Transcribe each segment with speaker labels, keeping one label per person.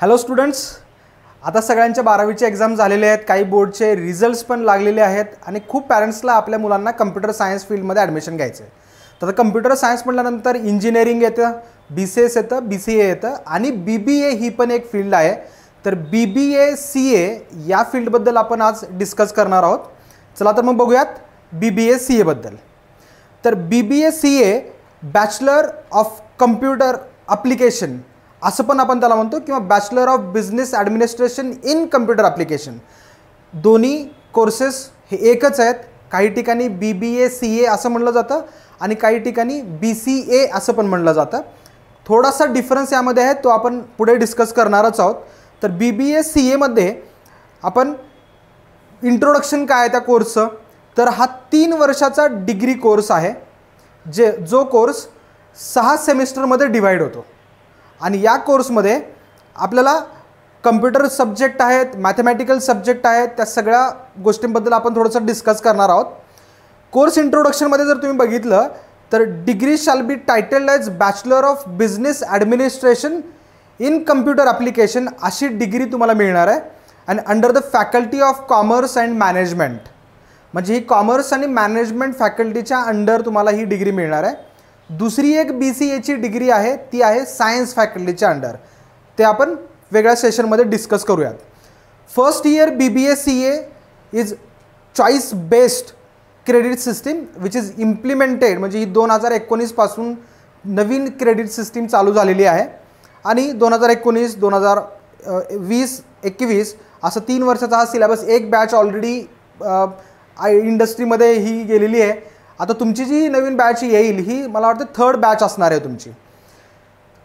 Speaker 1: hello students आता सगळ्यांच्या बारावीचे एक्झाम झालेले आहेत काही बोर्डचे रिझल्ट्स पण लागलेले आहेत आणि खूप पॅरेंट्सला आपल्या मुलांना कम्प्युटर सायन्स फील्डमध्ये ॲडमिशन घ्यायचं आहे तर कम्प्युटर सायन्स म्हटल्यानंतर इंजिनिअरिंग येतं बी सी एस येतं बी सी ए येतं आणि बी बी ए ही पण एक फील्ड आहे तर बी बी ए सी ए या फील्डबद्दल आपण आज डिस्कस करणार आहोत चला तर मग बघूयात बी बी ए सी एबद्दल तर B B A C A bachelor of computer application असं पण आपण त्याला म्हणतो किंवा bachelor of business administration in computer application दोन्ही कोर्सेस हे एकच आहेत काही ठिकाणी बी बी ए सी ए असं म्हणलं जातं आणि काही ठिकाणी बी सी ए असं पण म्हणलं जातं थोडासा डिफरन्स यामध्ये आहे तो आपण पुढे डिस्कस करणारच आहोत तर बी बी ए सी एमध्ये आपण इंट्रोडक्शन काय आहे त्या कोर्सचं तर हा तीन वर्षाचा डिग्री कोर्स आहे जे जो कोर्स सहा सेमिस्टरमध्ये डिवाईड होतो आणि या कोर्समध्ये आपल्याला कम्प्युटर सब्जेक्ट आहेत मॅथमॅटिकल सब्जेक्ट आहेत त्या सगळ्या गोष्टींबद्दल आपण थोडंसं डिस्कस करणार आहोत कोर्स इंट्रोडक्शनमध्ये जर तुम्ही बघितलं तर degree shall be titled as bachelor of business administration in computer application अशी डिग्री तुम्हाला मिळणार आहे and under the faculty of commerce and management म्हणजे ही कॉमर्स आणि मॅनेजमेंट फॅकल्टीच्या अंडर तुम्हाला ही डिग्री मिळणार आहे दुसरी एक बी सी एची डिग्री आहे ती आहे सायन्स फॅकल्टीच्या अंडर ते आपण वेगळ्या सेशनमध्ये डिस्कस करूयात first year B B S C A is choice based credit system which is implemented म्हणजे ही दोन हजार एकोणीसपासून नवीन क्रेडिट सिस्टीम चालू झालेली आहे आणि दोन हजार एकोणीस दोन हजार वीस एकवीस असं तीन वर्षाचा हा सिलेबस एक बॅच ऑलरेडी इंडस्ट्रीमध्ये ही गेलेली आहे आता तुमची जी नवीन बॅच येईल ही मला वाटतं थर्ड बॅच असणार आहे तुमची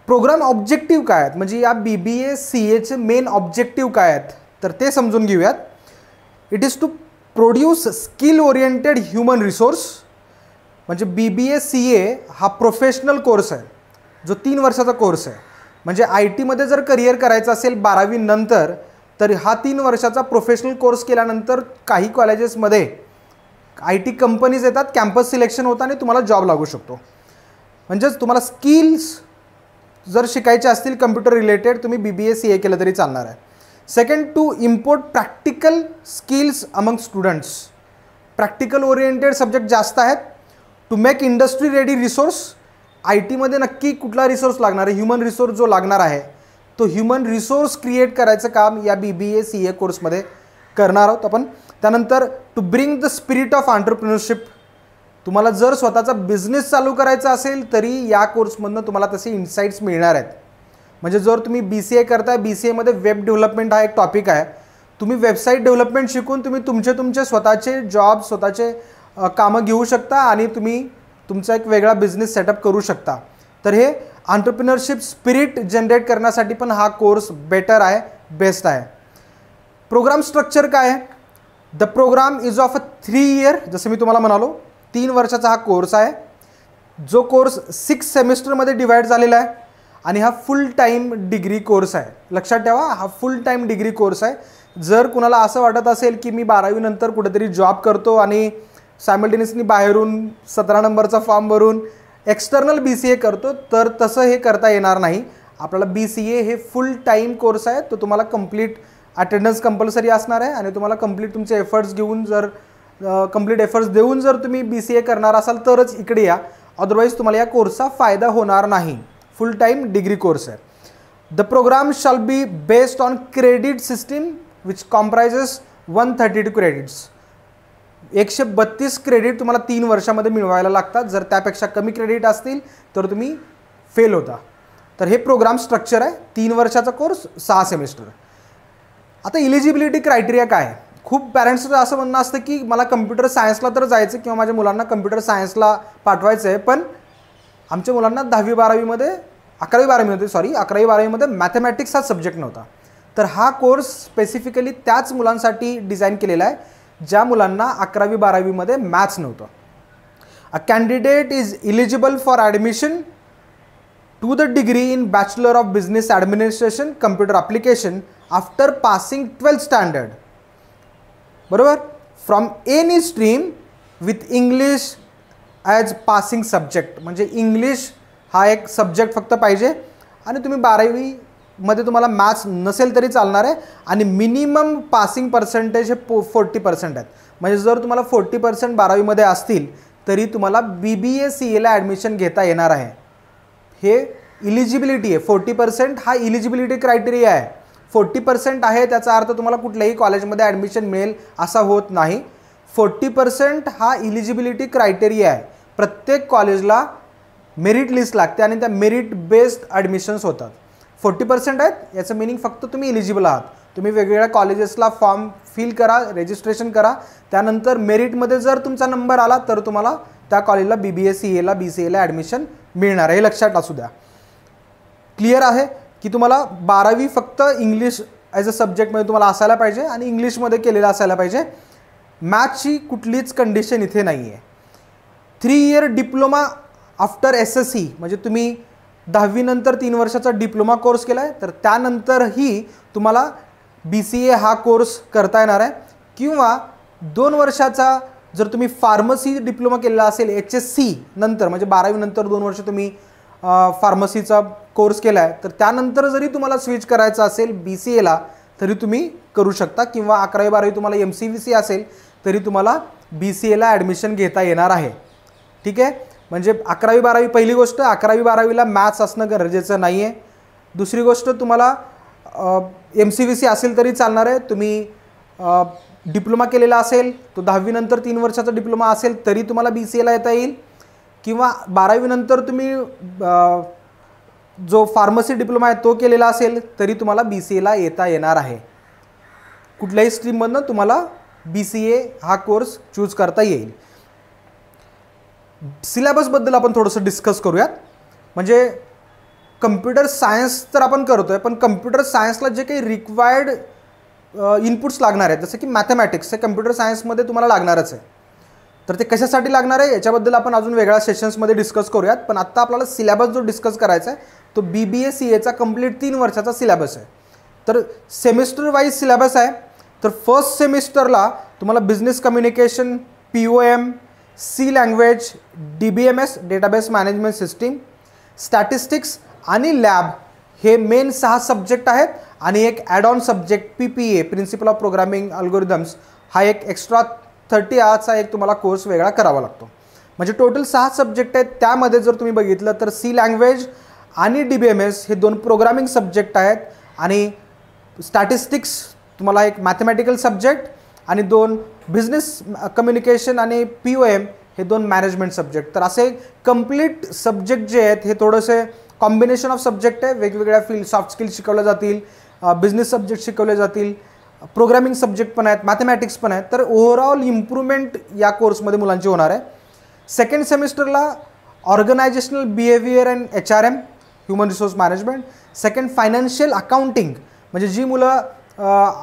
Speaker 1: प्रोग्राम ऑब्जेक्टिव्ह काय आहेत म्हणजे या बी बी ए सी एचे मेन ऑब्जेक्टिव्ह काय आहेत तर ते समजून घेऊयात it is to produce skill oriented human resource म्हणजे बी बी ए सी ए हा प्रोफेशनल कोर्स आहे जो तीन वर्षाचा कोर्स आहे म्हणजे आय टीमध्ये जर करिअर करायचं असेल बारावीनंतर तर हा तीन वर्षाचा प्रोफेशनल कोर्स केल्यानंतर काही कॉलेजेसमध्ये आय टी कंपनीज येतात कॅम्पस सिलेक्शन होतं आणि तुम्हाला जॉब लागू शकतो म्हणजेच तुम्हाला स्किल्स जर शिकायचे असतील कम्प्युटर रिलेटेड तुम्ही बी बी एस सी ए केलं तरी चालणार आहे second to import practical skills among students practical oriented subject जास्त आहेत to make industry ready resource I टीमध्ये नक्की कुठला रिसोर्स लागणार आहे ह्युमन रिसोर्स जो लागणार आहे तो ह्युमन रिसोर्स क्रिएट करायचं काम या बी बी ए सी ए कोर्समध्ये करणार आहोत आपण त्यानंतर to bring the spirit of entrepreneurship तुम्हाला जर स्वतःचा बिझनेस चालू करायचा असेल तरी या कोर्समधनं तुम्हाला तसे इन्साईट्स मिळणार आहेत म्हणजे जर तुम्ही बी सी ए करताय बी सी एमध्ये वेब डेव्हलपमेंट हा एक टॉपिक आहे तुम्ही वेबसाईट डेव्हलपमेंट शिकून तुम्ही तुमचे तुमचे स्वतःचे जॉब स्वतःचे कामं घेऊ शकता आणि तुम्ही तुमचा एक वेगळा बिझनेस सेटअप करू शकता तर हे ऑन्टरप्रिनरशिप स्पिरिट जनरेट करण्यासाठी पण हा कोर्स बेटर आहे बेस्ट आहे प्रोग्राम स्ट्रक्चर काय आहे the program is of a three year जसं मी तुम्हाला म्हणालो तीन वर्षाचा हा कोर्स आहे जो कोर्स सिक्स सेमिस्टरमध्ये डिवाईड झालेला आहे आणि हा फुल टाईम डिग्री कोर्स आहे लक्षात ठेवा हा फुल टाईम डिग्री कोर्स आहे जर कुणाला असं वाटत असेल की मी बारावीनंतर कुठेतरी जॉब करतो आणि सायमल्टेनियसली बाहेरून सतरा नंबरचा फॉर्म भरून एक्सटर्नल बी सी ए करतो तर तसं हे करता येणार नाही आपल्याला बी सी ए हे फुल टाईम कोर्स आहे तो तुम्हाला कंप्लीट अटेंडन्स कंपल्सरी असणार आहे आणि तुम्हाला कंप्लीट तुमचे एफर्ट्स घेऊन जर कंप्लीट एफर्ट्स देऊन जर तुम्ही बी सी ए करणार असाल तरच इकडे या अदरवाईज तुम्हाला या कोर्सचा फायदा होणार नाही फुल टाईम डिग्री कोर्स आहे the program shall be based on credit system which comprises one thirty two credits एकशे बत्तीस क्रेडिट तुम्हाला तीन वर्षामध्ये मिळवायला लागतात जर त्यापेक्षा कमी क्रेडिट असतील तर तुम्ही फेल होता तर हे प्रोग्राम स्ट्रक्चर आहे तीन वर्षाचा कोर्स सहा सेमिस्टर आता इलिजिबिलिटी क्रायटेरिया काय खूप पॅरेंट्सचं असं म्हणणं असतं की मला कम्प्युटर सायन्सला तर जायचं किंवा माझ्या मुलांना कम्प्युटर सायन्सला पाठवायचं आहे पण आमच्या मुलांना दहावी बारावीमध्ये अकरावी बारावीमध्ये सॉरी अकरावी बारावीमध्ये मॅथमॅटिक्स हा सब्जेक्ट नव्हता तर हा कोर्स स्पेसिफिकली त्याच मुलांसाठी डिझाईन केलेला आहे ज्या मुलांना अकरावी बारावीमध्ये मॅथ्स नव्हतं a candidate is eligible for admission to the degree in bachelor of business administration computer application after passing twelfth standard बरोबर from any stream with English as passing subject म्हणजे इंग्लिश हा एक सब्जेक्ट फक्त पाहिजे आणि तुम्ही बारावीमध्ये तुम्हाला मॅथ्स नसेल तरी चालणार आहे आणि मिनिमम पासिंग पर्सेंटेज हे पो फोर्टी पर्सेंट आहेत म्हणजे जर तुम्हाला फोर्टी पर्सेंट बारावीमध्ये असतील तरी तुम्हाला बी बी ए सी एला ॲडमिशन घेता येणार आहे हे इलिजिबिलिटी आहे फोर्टी पर्सेंट हा इलिजिबिलिटी क्रायटेरिया आहे फोर्टी पर्सेंट आहे त्याचा अर्थ तुम्हाला कुठल्याही कॉलेजमध्ये ॲडमिशन मिळेल असा होत नाही फोर्टी पर्सेंट हा इलिजिबिलिटी क्रायटेरिया आहे प्रत्येक कॉलेजला मेरिट लिस्ट लागते आणि त्या मेरिट बेस्ड ॲडमिशन्स होतात फोर्टी पर्सेंट आहेत याचं मिनिंग फक्त तुम्ही इलिजिबल आहात तुम्ही वेगवेगळ्या कॉलेजेसला फॉर्म फिल करा रेजिस्ट्रेशन करा त्यानंतर मेरिटमध्ये जर तुमचा नंबर आला तर तुम्हाला त्या कॉलेजला बी बी एस सी एला बी सी एला ॲडमिशन मिळणार आहे हे लक्षात असू द्या क्लिअर आहे की तुम्हाला बारावी फक्त इंग्लिश ॲज अ सब्जेक्टमध्ये तुम्हाला असायला पाहिजे आणि इंग्लिशमध्ये केलेलं असायला पाहिजे मॅथची कुठलीच कंडिशन इथे नाही आहे three year diploma after S S C म्हणजे तुम्ही दहावीनंतर तीन वर्षाचा डिप्लोमा कोर्स केला आहे तर त्यानंतरही तुम्हाला बी सी ए हा कोर्स करता येणार आहे किंवा दोन वर्षाचा जर तुम्ही फार्मसी डिप्लोमा केलेला असेल एच एस सी नंतर म्हणजे बारावीनंतर दोन वर्ष तुम्ही फार्मसीचा कोर्स केला आहे तर त्यानंतर जरी तुम्हाला स्विच करायचा असेल बी सी एला तरी तुम्ही करू शकता किंवा अकरावी बारावी तुम्हाला एम सी व्ही सी असेल तरी तुम्हाला बी सी एला ॲडमिशन घेता येणार आहे ठीक आहे म्हणजे अकरावी बारावी पहिली गोष्ट अकरावी बारावीला मॅथ्स असणं गरजेचं नाही आहे दुसरी गोष्ट तुम्हाला एम सी व्ही सी असेल तरी चालणार आहे तुम्ही डिप्लोमा केलेला असेल तो दहावीनंतर तीन वर्षाचा डिप्लोमा असेल तरी तुम्हाला बी सी एला येता येईल किंवा बारावीनंतर तुम्ही जो फार्मसी डिप्लोमा आहे तो केलेला असेल तरी तुम्हाला बी सी एला येता येणार आहे कुठल्याही स्ट्रीममधनं तुम्हाला बी सी ए हा कोर्स चूज करता येईल सिलेबसबद्दल आपण थोडंसं डिस्कस करूयात म्हणजे कम्प्युटर सायन्स तर आपण करतो आहे पण कम्प्युटर सायन्सला जे काही रिक्वायर्ड इनपुट्स लागणार आहेत जसं की मॅथमॅटिक्स हे कम्प्युटर सायन्समध्ये तुम्हाला लागणारच आहे तर ते कशासाठी लागणार आहे याच्याबद्दल आपण अजून वेगळ्या सेशन्समध्ये डिस्कस करूयात पण आत्ता आपल्याला सिलेबस जो डिस्कस करायचा आहे तो बी बी एस सी एचा कंप्लीट तीन वर्षाचा सिलेबस आहे तर सेमिस्टर वाईज सिलेबस आहे तर फर्स्ट सेमिस्टरला तुम्हाला business communication P O M C language D B M S database management system statistics आणि लॅब हे मेन सहा सब्जेक्ट आहेत आणि एक add on subject P P A principle of programming algorithms हा एक एक्स्ट्रा थर्टी आवर्सचा एक तुम्हाला कोर्स वेगळा करावा लागतो म्हणजे टोटल सहा सब्जेक्ट आहेत त्यामध्ये जर तुम्ही बघितलं तर सी लँग्वेज आणि डी बी एम एस हे दोन प्रोग्रामिंग सब्जेक्ट आहेत आणि स्टॅटिस्टिक्स तुम्हाला एक मॅथमॅटिकल सब्जेक्ट आणि दोन बिझनेस कम्युनिकेशन आणि पी ओ एम हे दोन मॅनेजमेंट सब्जेक्ट तर असे कम्प्लीट सब्जेक्ट जे आहेत हे थोडंसे कॉम्बिनेशन ऑफ सब्जेक्ट आहे वेगवेगळ्या फील्ड सॉफ्ट स्किल्स शिकवल्या जातील बिझनेस सब्जेक्ट शिकवले जातील प्रोग्रामिंग सब्जेक्ट पण आहेत मॅथमॅटिक्स पण आहेत तर ओव्हरऑल इम्प्रूव्हमेंट या कोर्समध्ये मुलांची होणार आहे सेकंड सेमिस्टरला organisational behaviour and H R M human resource management second financial accounting म्हणजे जी मुलं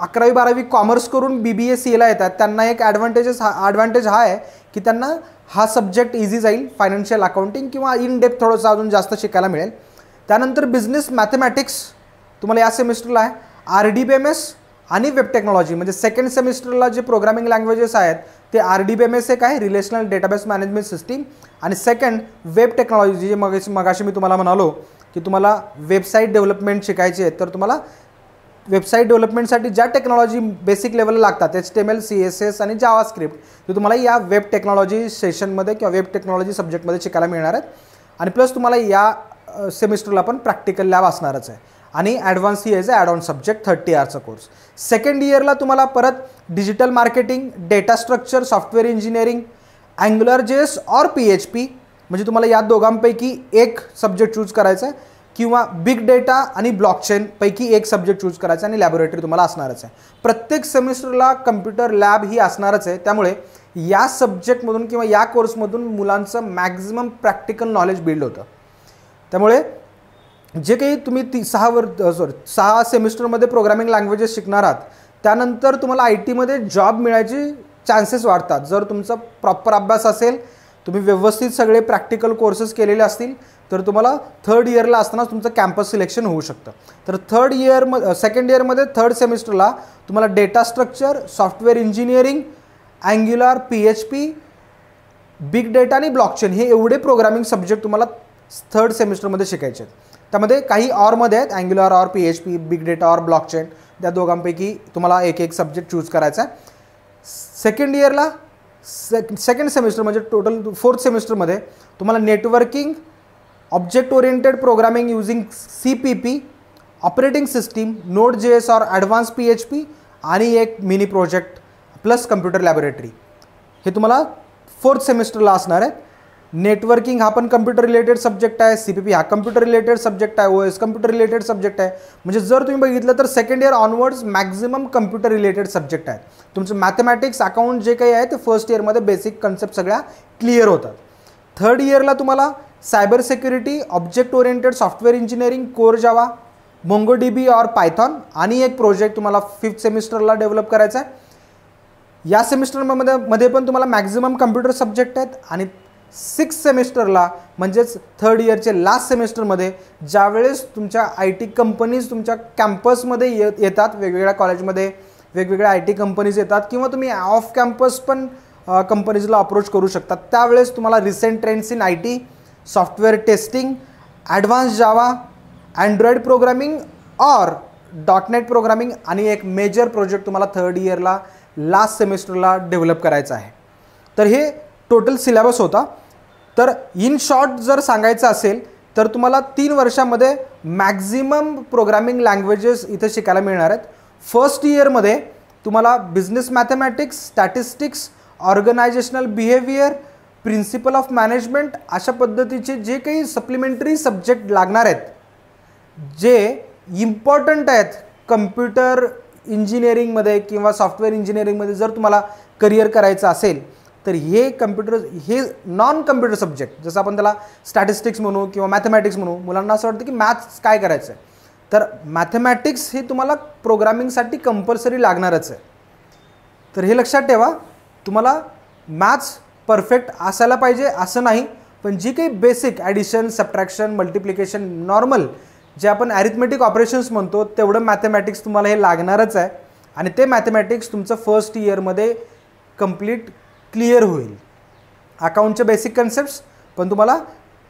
Speaker 1: अकरावी बारावी कॉमर्स करून बी बी एस सी येतात त्यांना एक ॲडव्हान्टेजेस हा ॲडव्हान्टेज हा आहे की त्यांना हा सब्जेक्ट इझी जाईल फायनान्शियल अकाउंटिंग किंवा इन डेप्थ थोडंसं अजून जास्त शिकायला मिळेल त्यानंतर बिझनेस मॅथमॅटिक्स तुम्हाला या सेमिस्टरला आहे R D B M S आणि वेब टेक्नॉलॉजी म्हणजे सेकंड सेमिस्टरला जे प्रोग्रामिंग लँग्वेजेस आहेत ते R D B M S एक आहे रिलेशनल डेटाबेस मॅनेजमेंट सिस्टीम आणि सेकंड वेब टेक्नॉलॉजी जे मग मगाशी मी तुम्हाला म्हणालो की तुम्हाला वेबसाईट डेव्हलपमेंट शिकायची आहे तर तुम्हाला वेबसाईट डेव्हलपमेंटसाठी ज्या टेक्नॉलॉजी बेसिक लेवलला लागतात H T M L C S S आणि जावा स्क्रिप्ट ते तुम्हाला या वेब टेक्नॉलॉजी सेशनमध्ये किंवा वेब टेक्नॉलॉजी सब्जेक्टमध्ये शिकायला मिळणार आहेत आणि प्लस तुम्हाला या सेमिस्टरला पण प्रॅक्टिकल लॅब असणारच आहे आणि ॲडव्हान्स ही as a add on subject thirty आरचा कोर्स सेकंड इयरला तुम्हाला परत digital marketing data structure software engineering angular J S or P H P म्हणजे तुम्हाला या दोघांपैकी एक सब्जेक्ट चूज करायचा आहे किंवा बिग डेटा आणि ब्लॉकचेनपैकी एक सब्जेक्ट चूज करायचा आणि लॅबोरेटरी तुम्हाला असणारच आहे प्रत्येक सेमिस्टरला कम्प्युटर लॅब ही असणारच आहे त्यामुळे या सब्जेक्टमधून किंवा या कोर्समधून मुलांचं मॅक्झिमम प्रॅक्टिकल नॉलेज बिल्ड होतं त्यामुळे जे काही तुम्ही ती सहा वर सॉरी सहा सेमिस्टरमध्ये प्रोग्रामिंग लँग्वेजेस शिकणार आहात त्यानंतर तुम्हाला आय टीमध्ये जॉब मिळायची चान्सेस वाढतात जर तुमचा प्रॉपर अभ्यास असेल तुम्ही व्यवस्थित सगळे प्रॅक्टिकल कोर्सेस केलेले असतील तर तुम्हाला थर्ड इयरला असतानाच तुमचं कॅम्पस सिलेक्शन होऊ शकतं तर थर्ड इयर म सेकंड इयरमध्ये थर्ड सेमिस्टरला तुम्हाला data structure software engineering angular P H P big data आणि ब्लॉकचेन हे एवढे प्रोग्रामिंग सब्जेक्ट तुम्हाला थर्ड सेमिस्टरमध्ये शिकायचे आहेत त्यामध्ये काही ऑरमध्ये आहेत angular or P H P big data or blockchain त्या दोघांपैकी तुम्हाला एक एक सब्जेक्ट चूज करायचा आहे सेकंड इयरला से सेकंड सेमिस्टर म्हणजे टोटल फोर्थ सेमिस्टरमध्ये तुम्हाला networking object oriented programming using C P P operating system node J S or advance P H P आणि एक mini project plus computer laboratory हे तुम्हाला फोर्थ सेमिस्टरला असणार आहे नेटवर्किंग हा पण कम्प्युटर रिलेटेड सब्जेक्ट आहे सी पी पी हा कम्प्युटर रिलेटेड सब्जेक्ट आहे O S computer related subject आहे म्हणजे जर तुम्ही बघितलं तर second year onwards maximum computer related subject आहे तुमचं मॅथमॅटिक्स अकाउंट जे काही आहे ते फर्स्ट इयरमध्ये बेसिक कन्सेप्ट सगळ्या क्लिअर होतात थर्ड इयरला तुम्हाला cyber security object oriented software engineering core Java Mongo D or Python आणि एक प्रोजेक्ट तुम्हाला फिफ्थ सेमिस्टरला डेव्हलप करायचा आहे या सेमिस्टरमध्ये मध्ये पण तुम्हाला मॅक्झिमम कम्प्युटर सब्जेक्ट आहेत आणि सिक्स सेमेस्टरला म्हणजेच थर्ड इयरचे लास्ट सेमेस्टरमध्ये ज्यावेळेस तुमच्या आय टी कंपनीज तुमच्या कॅम्पसमध्ये ये येतात वेगवेगळ्या कॉलेजमध्ये वेगवेगळ्या आय टी कंपनीज येतात किंवा तुम्ही ऑफ कॅम्पस पण कंपनीजला अप्रोच करू शकतात त्यावेळेस तुम्हाला recent trends in I T software testing advance Java android programming or dot net programming आणि एक मेजर प्रोजेक्ट तुम्हाला थर्ड इयरला लास्ट सेमेस्टरला डेव्हलप करायचा आहे तर हे टोटल सिलेबस होता तर इन शॉर्ट जर सांगायचं असेल तर तुम्हाला तीन वर्षामध्ये मॅक्झिमम प्रोग्रामिंग लँग्वेजेस इथे शिकायला मिळणार आहेत फर्स्ट इयरमध्ये तुम्हाला business mathematics statistics organisational behaviour principle of management अशा पद्धतीचे जे काही सप्लिमेंटरी सब्जेक्ट लागणार आहेत जे इम्पॉर्टंट आहेत कम्प्युटर इंजिनिअरिंगमध्ये किंवा सॉफ्टवेअर इंजिनिअरिंगमध्ये जर तुम्हाला करिअर करायचं असेल तर हे कम्प्युटर हे नॉन कम्प्युटर सब्जेक्ट जसं आपण त्याला स्टॅटिस्टिक्स म्हणू किंवा मॅथमॅटिक्स म्हणू मुलांना असं वाटतं की मॅथ्स काय करायचं आहे तर मॅथमॅटिक्स हे तुम्हाला प्रोग्रामिंगसाठी कंपल्सरी लागणारच आहे तर हे लक्षात ठेवा तुम्हाला मॅथ्स परफेक्ट असायला पाहिजे असं नाही पण जी काही basic addition subtraction multiplication normal जे आपण ॲरिथमेटिक ऑपरेशन्स म्हणतो तेवढं मॅथमॅटिक्स तुम्हाला हे लागणारच आहे आणि ते मॅथमॅटिक्स तुमचं फर्स्ट इयरमध्ये कंप्लीट क्लिअर होईल अकाउंटचे बेसिक कन्सेप्ट पण तुम्हाला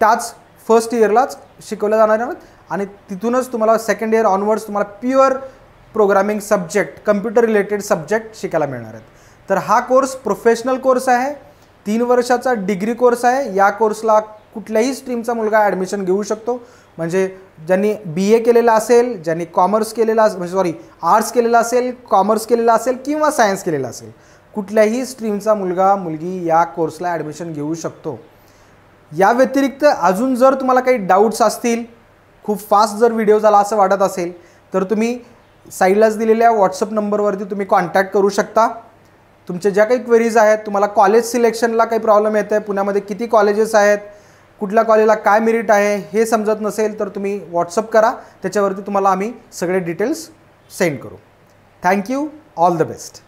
Speaker 1: त्याच फर्स्ट इयरलाच शिकवलं जाणार आहेत आणि तिथूनच तुम्हाला सेकंड इयर ऑनवर्ड्स तुम्हाला pure programming subject computer related subject शिकायला मिळणार आहेत तर हा कोर्स प्रोफेशनल कोर्स आहे तीन वर्षाचा डिग्री कोर्स आहे या कोर्सला कुठल्याही स्ट्रीमचा मुलगा ॲडमिशन घेऊ शकतो म्हणजे ज्यांनी बी ए केलेला असेल ज्यांनी कॉमर्स केलेला म्हणजे सॉरी आर्ट्स केलेला असेल कॉमर्स केलेला असेल किंवा सायन्स केलेला असेल कुठल्याही स्ट्रीमचा मुलगा मुलगी या कोर्सला ॲडमिशन घेऊ शकतो या व्यतिरिक्त अजून जर तुम्हाला काही डाऊट्स असतील खूप फास्ट जर व्हिडिओ झाला असं वाटत असेल तर तुम्ही साईडलाच दिलेल्या व्हॉट्सअप नंबरवरती तुम्ही कॉन्टॅक्ट करू शकता तुमच्या ज्या काही क्वेरीज आहेत तुम्हाला कॉलेज सिलेक्शनला काही प्रॉब्लेम येत आहे पुण्यामध्ये किती कॉलेजेस आहेत कुठल्या कॉलेजला काय मेरिट आहे हे समजत नसेल तर तुम्ही व्हॉट्सअप करा त्याच्यावरती तुम्हाला आम्ही सगळे डिटेल्स सेंड करू थँक्यू ऑल द बेस्ट